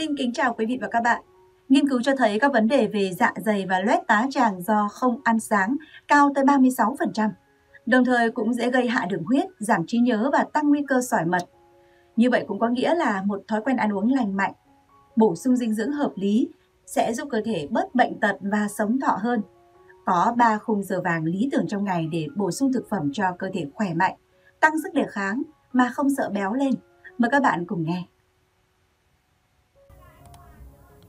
Xin kính chào quý vị và các bạn. Nghiên cứu cho thấy các vấn đề về dạ dày và loét tá tràng do không ăn sáng cao tới 36%, đồng thời cũng dễ gây hạ đường huyết, giảm trí nhớ và tăng nguy cơ sỏi mật. Như vậy cũng có nghĩa là một thói quen ăn uống lành mạnh, bổ sung dinh dưỡng hợp lý sẽ giúp cơ thể bớt bệnh tật và sống thọ hơn. Có 3 khung giờ vàng lý tưởng trong ngày để bổ sung thực phẩm cho cơ thể khỏe mạnh, tăng sức đề kháng mà không sợ béo lên. Mời các bạn cùng nghe.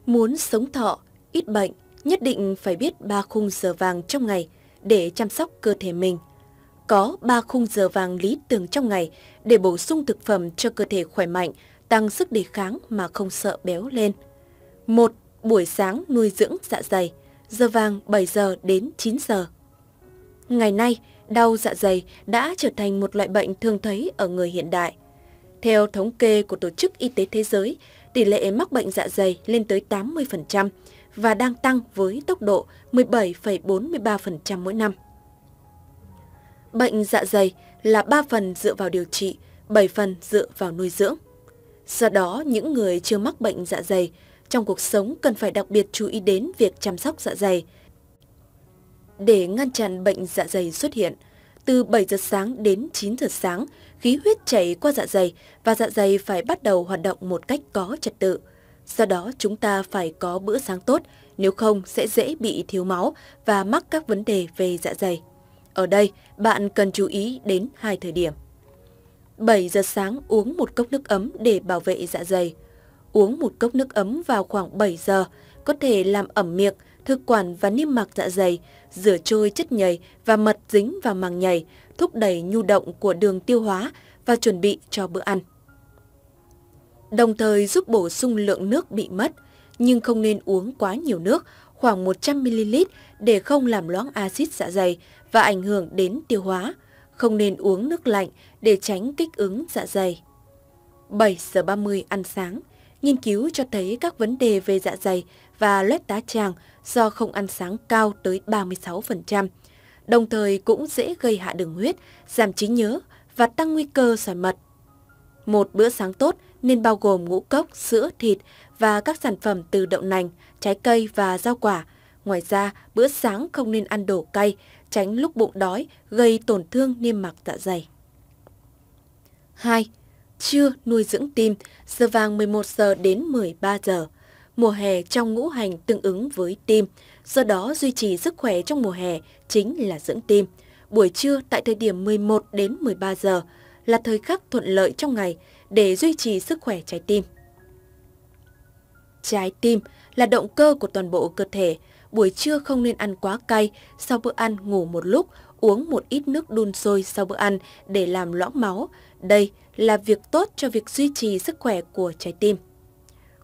Muốn sống thọ, ít bệnh, nhất định phải biết ba khung giờ vàng trong ngày để chăm sóc cơ thể mình. Có ba khung giờ vàng lý tưởng trong ngày để bổ sung thực phẩm cho cơ thể khỏe mạnh, tăng sức đề kháng mà không sợ béo lên. một Buổi sáng nuôi dưỡng dạ dày, giờ vàng 7 giờ đến 9 giờ. Ngày nay, đau dạ dày đã trở thành một loại bệnh thường thấy ở người hiện đại. Theo thống kê của Tổ chức Y tế Thế giới, tỷ lệ mắc bệnh dạ dày lên tới 80% và đang tăng với tốc độ 17,43% mỗi năm. Bệnh dạ dày là 3 phần dựa vào điều trị, 7 phần dựa vào nuôi dưỡng. Do đó, những người chưa mắc bệnh dạ dày trong cuộc sống cần phải đặc biệt chú ý đến việc chăm sóc dạ dày. Để ngăn chặn bệnh dạ dày xuất hiện, từ 7 giờ sáng đến 9 giờ sáng, khí huyết chảy qua dạ dày và dạ dày phải bắt đầu hoạt động một cách có trật tự. Do đó chúng ta phải có bữa sáng tốt, nếu không sẽ dễ bị thiếu máu và mắc các vấn đề về dạ dày. Ở đây, bạn cần chú ý đến hai thời điểm. 7 giờ sáng uống một cốc nước ấm để bảo vệ dạ dày. Uống một cốc nước ấm vào khoảng 7 giờ có thể làm ẩm miệng, thực quản và niêm mạc dạ dày, rửa trôi chất nhầy và mật dính vào màng nhầy, thúc đẩy nhu động của đường tiêu hóa và chuẩn bị cho bữa ăn. Đồng thời giúp bổ sung lượng nước bị mất, nhưng không nên uống quá nhiều nước, khoảng 100ml để không làm loãng axit dạ dày và ảnh hưởng đến tiêu hóa. Không nên uống nước lạnh để tránh kích ứng dạ dày. 7 giờ 30 ăn sáng Nghiên cứu cho thấy các vấn đề về dạ dày và loét tá tràng do không ăn sáng cao tới 36% đồng thời cũng dễ gây hạ đường huyết, giảm trí nhớ và tăng nguy cơ sỏi mật. Một bữa sáng tốt nên bao gồm ngũ cốc, sữa, thịt và các sản phẩm từ đậu nành, trái cây và rau quả. Ngoài ra, bữa sáng không nên ăn đồ cay, tránh lúc bụng đói gây tổn thương niêm mạc dạ dày. 2. Trưa nuôi dưỡng tim, giờ vàng 11 giờ đến 13 giờ mùa hè trong ngũ hành tương ứng với tim, do đó duy trì sức khỏe trong mùa hè chính là dưỡng tim. Buổi trưa tại thời điểm 11 đến 13 giờ là thời khắc thuận lợi trong ngày để duy trì sức khỏe trái tim. Trái tim là động cơ của toàn bộ cơ thể. Buổi trưa không nên ăn quá cay, sau bữa ăn ngủ một lúc, uống một ít nước đun sôi sau bữa ăn để làm loãng máu. Đây là việc tốt cho việc duy trì sức khỏe của trái tim.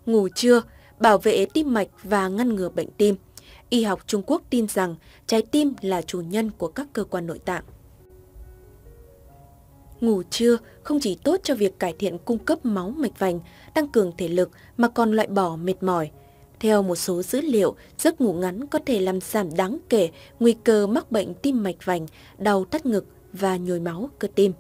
Ngủ trưa bảo vệ tim mạch và ngăn ngừa bệnh tim. Y học Trung Quốc tin rằng trái tim là chủ nhân của các cơ quan nội tạng. Ngủ trưa không chỉ tốt cho việc cải thiện cung cấp máu mạch vành, tăng cường thể lực mà còn loại bỏ mệt mỏi. Theo một số dữ liệu, giấc ngủ ngắn có thể làm giảm đáng kể nguy cơ mắc bệnh tim mạch vành, đau thắt ngực và nhồi máu cơ tim.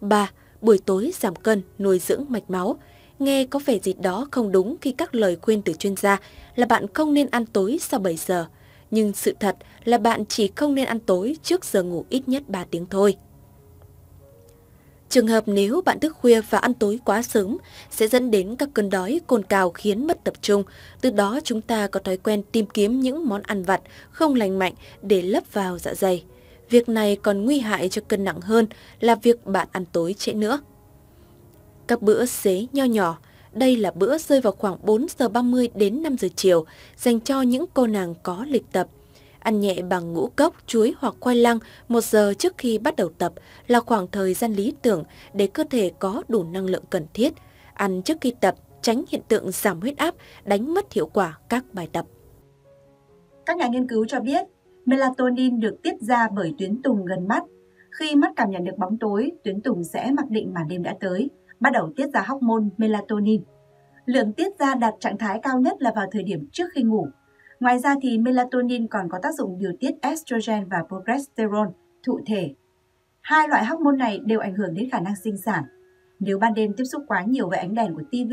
3. Buổi tối giảm cân, nuôi dưỡng mạch máu nghe có vẻ gì đó không đúng khi các lời khuyên từ chuyên gia là bạn không nên ăn tối sau 7 giờ. Nhưng sự thật là bạn chỉ không nên ăn tối trước giờ ngủ ít nhất 3 tiếng thôi. Trường hợp nếu bạn thức khuya và ăn tối quá sớm sẽ dẫn đến các cơn đói cồn cào khiến mất tập trung. Từ đó chúng ta có thói quen tìm kiếm những món ăn vặt không lành mạnh để lấp vào dạ dày. Việc này còn nguy hại cho cân nặng hơn là việc bạn ăn tối trễ nữa. Các bữa xế nho nhỏ, đây là bữa rơi vào khoảng 4 giờ 30 đến 5 giờ chiều, dành cho những cô nàng có lịch tập. Ăn nhẹ bằng ngũ cốc, chuối hoặc khoai lang một giờ trước khi bắt đầu tập là khoảng thời gian lý tưởng để cơ thể có đủ năng lượng cần thiết. Ăn trước khi tập tránh hiện tượng giảm huyết áp, đánh mất hiệu quả các bài tập. Các nhà nghiên cứu cho biết, melatonin được tiết ra bởi tuyến tùng gần mắt. Khi mắt cảm nhận được bóng tối, tuyến tùng sẽ mặc định màn đêm đã tới bắt đầu tiết ra hormone melatonin. Lượng tiết ra đạt trạng thái cao nhất là vào thời điểm trước khi ngủ. Ngoài ra thì melatonin còn có tác dụng điều tiết estrogen và progesterone, thụ thể. Hai loại hormone này đều ảnh hưởng đến khả năng sinh sản. Nếu ban đêm tiếp xúc quá nhiều với ánh đèn của TV,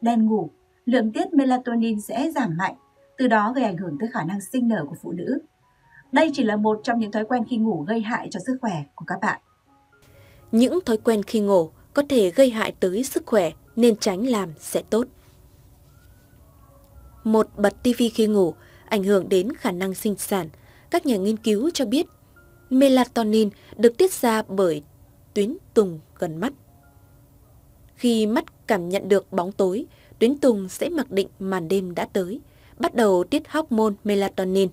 đèn ngủ, lượng tiết melatonin sẽ giảm mạnh, từ đó gây ảnh hưởng tới khả năng sinh nở của phụ nữ. Đây chỉ là một trong những thói quen khi ngủ gây hại cho sức khỏe của các bạn. Những thói quen khi ngủ có thể gây hại tới sức khỏe nên tránh làm sẽ tốt. Một bật tivi khi ngủ ảnh hưởng đến khả năng sinh sản. Các nhà nghiên cứu cho biết melatonin được tiết ra bởi tuyến tùng gần mắt. Khi mắt cảm nhận được bóng tối, tuyến tùng sẽ mặc định màn đêm đã tới, bắt đầu tiết hormone melatonin.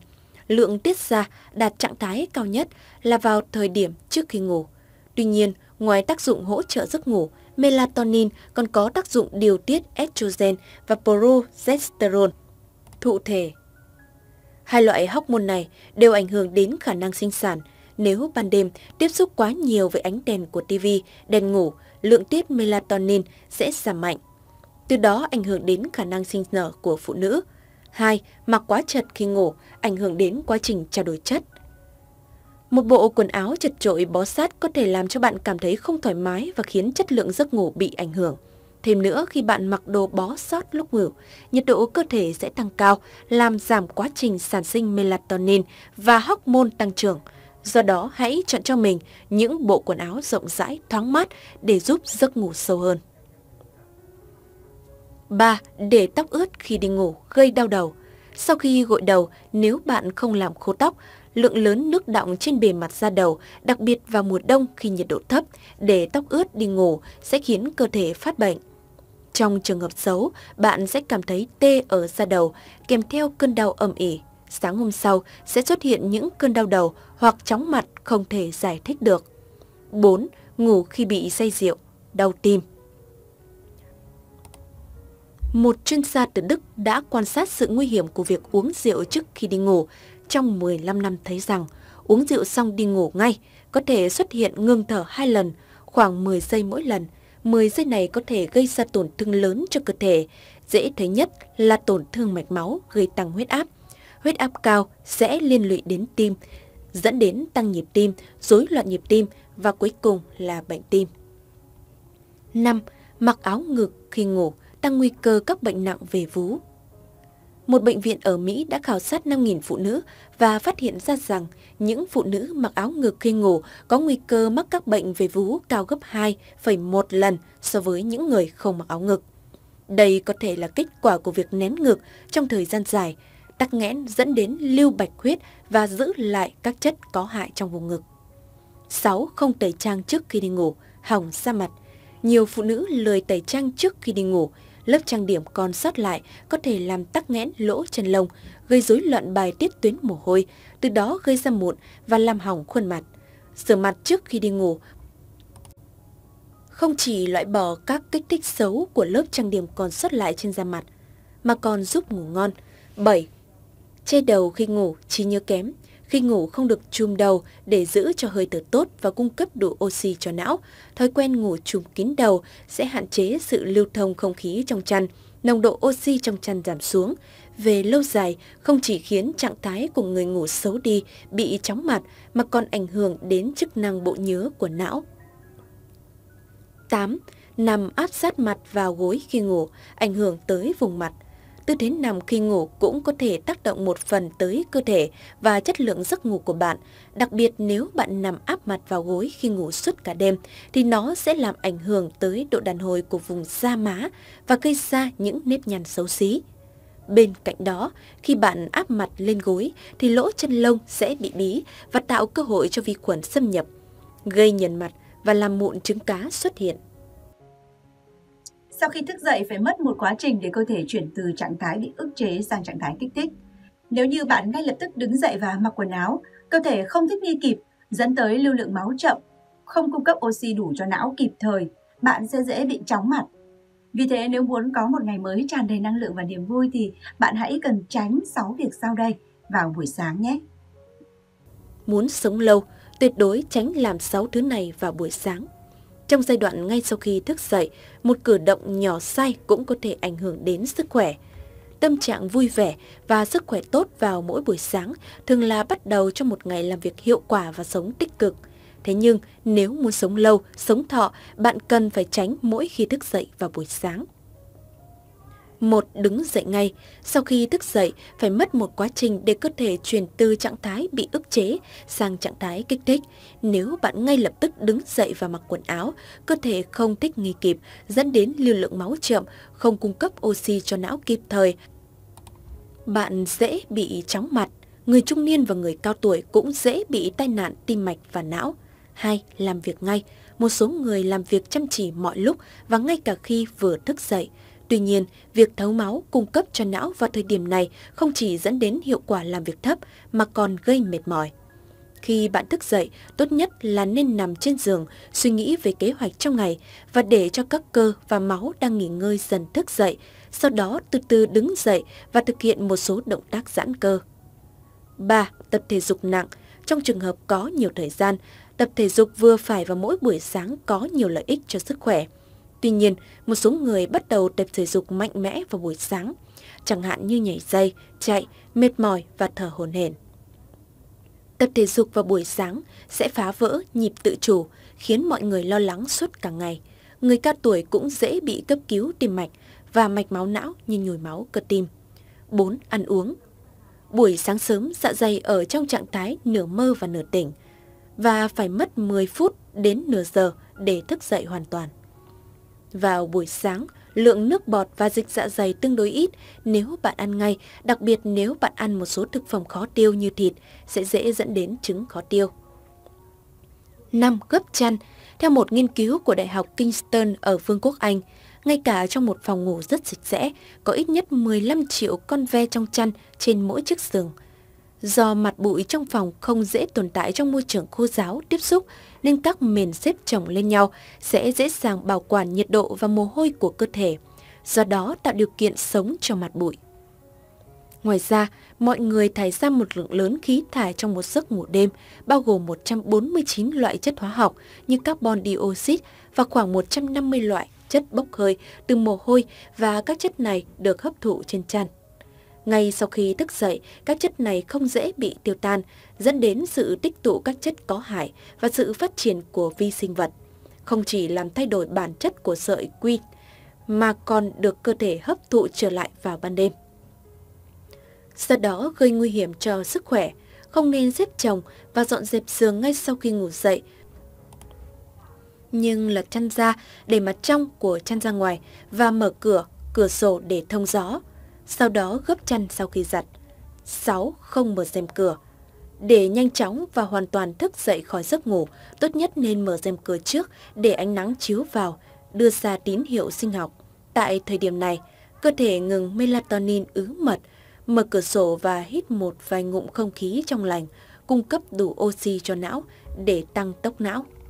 Lượng tiết ra đạt trạng thái cao nhất là vào thời điểm trước khi ngủ. Tuy nhiên, Ngoài tác dụng hỗ trợ giấc ngủ, melatonin còn có tác dụng điều tiết estrogen và progesterone, thụ thể. Hai loại hormone này đều ảnh hưởng đến khả năng sinh sản. Nếu ban đêm tiếp xúc quá nhiều với ánh đèn của TV, đèn ngủ, lượng tiết melatonin sẽ giảm mạnh. Từ đó ảnh hưởng đến khả năng sinh nở của phụ nữ. 2. Mặc quá chật khi ngủ ảnh hưởng đến quá trình trao đổi chất. Một bộ quần áo chật trội bó sát có thể làm cho bạn cảm thấy không thoải mái và khiến chất lượng giấc ngủ bị ảnh hưởng. Thêm nữa, khi bạn mặc đồ bó sát lúc ngủ, nhiệt độ cơ thể sẽ tăng cao, làm giảm quá trình sản sinh melatonin và hormone tăng trưởng. Do đó, hãy chọn cho mình những bộ quần áo rộng rãi, thoáng mát để giúp giấc ngủ sâu hơn. 3. Để tóc ướt khi đi ngủ gây đau đầu. Sau khi gội đầu, nếu bạn không làm khô tóc, lượng lớn nước đọng trên bề mặt da đầu, đặc biệt vào mùa đông khi nhiệt độ thấp, để tóc ướt đi ngủ sẽ khiến cơ thể phát bệnh. Trong trường hợp xấu, bạn sẽ cảm thấy tê ở da đầu, kèm theo cơn đau âm ỉ. Sáng hôm sau sẽ xuất hiện những cơn đau đầu hoặc chóng mặt không thể giải thích được. 4. Ngủ khi bị say rượu, đau tim một chuyên gia từ Đức đã quan sát sự nguy hiểm của việc uống rượu trước khi đi ngủ trong 15 năm thấy rằng uống rượu xong đi ngủ ngay có thể xuất hiện ngưng thở hai lần, khoảng 10 giây mỗi lần. 10 giây này có thể gây ra tổn thương lớn cho cơ thể, dễ thấy nhất là tổn thương mạch máu gây tăng huyết áp. Huyết áp cao sẽ liên lụy đến tim, dẫn đến tăng nhịp tim, rối loạn nhịp tim và cuối cùng là bệnh tim. 5. Mặc áo ngực khi ngủ tăng nguy cơ các bệnh nặng về vú, một bệnh viện ở Mỹ đã khảo sát 5.000 phụ nữ và phát hiện ra rằng những phụ nữ mặc áo ngực khi ngủ có nguy cơ mắc các bệnh về vú cao gấp 2,1 lần so với những người không mặc áo ngực. Đây có thể là kết quả của việc nén ngực trong thời gian dài, tắc nghẽn dẫn đến lưu bạch huyết và giữ lại các chất có hại trong vùng ngực. 6. Không tẩy trang trước khi đi ngủ, hỏng da mặt. Nhiều phụ nữ lười tẩy trang trước khi đi ngủ, lớp trang điểm còn sót lại có thể làm tắc nghẽn lỗ chân lông, gây rối loạn bài tiết tuyến mồ hôi, từ đó gây ra mụn và làm hỏng khuôn mặt. Rửa mặt trước khi đi ngủ không chỉ loại bỏ các kích thích xấu của lớp trang điểm còn sót lại trên da mặt, mà còn giúp ngủ ngon. 7. Che đầu khi ngủ trí nhớ kém. Khi ngủ không được chùm đầu để giữ cho hơi thở tốt và cung cấp đủ oxy cho não. Thói quen ngủ chùm kín đầu sẽ hạn chế sự lưu thông không khí trong chăn, nồng độ oxy trong chăn giảm xuống. Về lâu dài, không chỉ khiến trạng thái của người ngủ xấu đi, bị chóng mặt mà còn ảnh hưởng đến chức năng bộ nhớ của não. 8. Nằm áp sát mặt vào gối khi ngủ, ảnh hưởng tới vùng mặt tư thế nằm khi ngủ cũng có thể tác động một phần tới cơ thể và chất lượng giấc ngủ của bạn. Đặc biệt nếu bạn nằm áp mặt vào gối khi ngủ suốt cả đêm thì nó sẽ làm ảnh hưởng tới độ đàn hồi của vùng da má và gây ra những nếp nhăn xấu xí. Bên cạnh đó, khi bạn áp mặt lên gối thì lỗ chân lông sẽ bị bí và tạo cơ hội cho vi khuẩn xâm nhập, gây nhần mặt và làm mụn trứng cá xuất hiện. Sau khi thức dậy phải mất một quá trình để cơ thể chuyển từ trạng thái bị ức chế sang trạng thái kích thích. Nếu như bạn ngay lập tức đứng dậy và mặc quần áo, cơ thể không thích nghi kịp, dẫn tới lưu lượng máu chậm, không cung cấp oxy đủ cho não kịp thời, bạn sẽ dễ bị chóng mặt. Vì thế nếu muốn có một ngày mới tràn đầy năng lượng và niềm vui thì bạn hãy cần tránh 6 việc sau đây vào buổi sáng nhé. Muốn sống lâu, tuyệt đối tránh làm 6 thứ này vào buổi sáng trong giai đoạn ngay sau khi thức dậy, một cử động nhỏ sai cũng có thể ảnh hưởng đến sức khỏe. Tâm trạng vui vẻ và sức khỏe tốt vào mỗi buổi sáng thường là bắt đầu cho một ngày làm việc hiệu quả và sống tích cực. Thế nhưng, nếu muốn sống lâu, sống thọ, bạn cần phải tránh mỗi khi thức dậy vào buổi sáng. Một đứng dậy ngay, sau khi thức dậy phải mất một quá trình để cơ thể chuyển từ trạng thái bị ức chế sang trạng thái kích thích. Nếu bạn ngay lập tức đứng dậy và mặc quần áo, cơ thể không thích nghi kịp, dẫn đến lưu lượng máu chậm, không cung cấp oxy cho não kịp thời. Bạn dễ bị chóng mặt, người trung niên và người cao tuổi cũng dễ bị tai nạn tim mạch và não. hai Làm việc ngay. Một số người làm việc chăm chỉ mọi lúc và ngay cả khi vừa thức dậy. Tuy nhiên, việc thấu máu cung cấp cho não vào thời điểm này không chỉ dẫn đến hiệu quả làm việc thấp mà còn gây mệt mỏi. Khi bạn thức dậy, tốt nhất là nên nằm trên giường, suy nghĩ về kế hoạch trong ngày và để cho các cơ và máu đang nghỉ ngơi dần thức dậy, sau đó từ từ đứng dậy và thực hiện một số động tác giãn cơ. 3. Tập thể dục nặng Trong trường hợp có nhiều thời gian, tập thể dục vừa phải vào mỗi buổi sáng có nhiều lợi ích cho sức khỏe. Tuy nhiên, một số người bắt đầu tập thể dục mạnh mẽ vào buổi sáng, chẳng hạn như nhảy dây, chạy, mệt mỏi và thở hổn hển. Tập thể dục vào buổi sáng sẽ phá vỡ nhịp tự chủ, khiến mọi người lo lắng suốt cả ngày. Người cao tuổi cũng dễ bị cấp cứu tim mạch và mạch máu não như nhồi máu cơ tim. 4. Ăn uống Buổi sáng sớm dạ dày ở trong trạng thái nửa mơ và nửa tỉnh và phải mất 10 phút đến nửa giờ để thức dậy hoàn toàn. Vào buổi sáng, lượng nước bọt và dịch dạ dày tương đối ít nếu bạn ăn ngay, đặc biệt nếu bạn ăn một số thực phẩm khó tiêu như thịt sẽ dễ dẫn đến chứng khó tiêu. 5. Gấp chăn Theo một nghiên cứu của Đại học Kingston ở Vương quốc Anh, ngay cả trong một phòng ngủ rất sạch sẽ, có ít nhất 15 triệu con ve trong chăn trên mỗi chiếc giường – Do mặt bụi trong phòng không dễ tồn tại trong môi trường khô giáo tiếp xúc, nên các mền xếp chồng lên nhau sẽ dễ dàng bảo quản nhiệt độ và mồ hôi của cơ thể, do đó tạo điều kiện sống cho mặt bụi. Ngoài ra, mọi người thải ra một lượng lớn khí thải trong một giấc ngủ đêm, bao gồm 149 loại chất hóa học như carbon dioxide và khoảng 150 loại chất bốc hơi từ mồ hôi và các chất này được hấp thụ trên chăn. Ngay sau khi thức dậy, các chất này không dễ bị tiêu tan, dẫn đến sự tích tụ các chất có hại và sự phát triển của vi sinh vật. Không chỉ làm thay đổi bản chất của sợi quy, mà còn được cơ thể hấp thụ trở lại vào ban đêm. Do đó gây nguy hiểm cho sức khỏe, không nên xếp chồng và dọn dẹp giường ngay sau khi ngủ dậy, nhưng lật chăn ra để mặt trong của chăn ra ngoài và mở cửa, cửa sổ để thông gió sau đó gấp chăn sau khi giặt. 6. Không mở rèm cửa. Để nhanh chóng và hoàn toàn thức dậy khỏi giấc ngủ, tốt nhất nên mở rèm cửa trước để ánh nắng chiếu vào, đưa ra tín hiệu sinh học. Tại thời điểm này, cơ thể ngừng melatonin ứ mật, mở cửa sổ và hít một vài ngụm không khí trong lành, cung cấp đủ oxy cho não để tăng tốc não.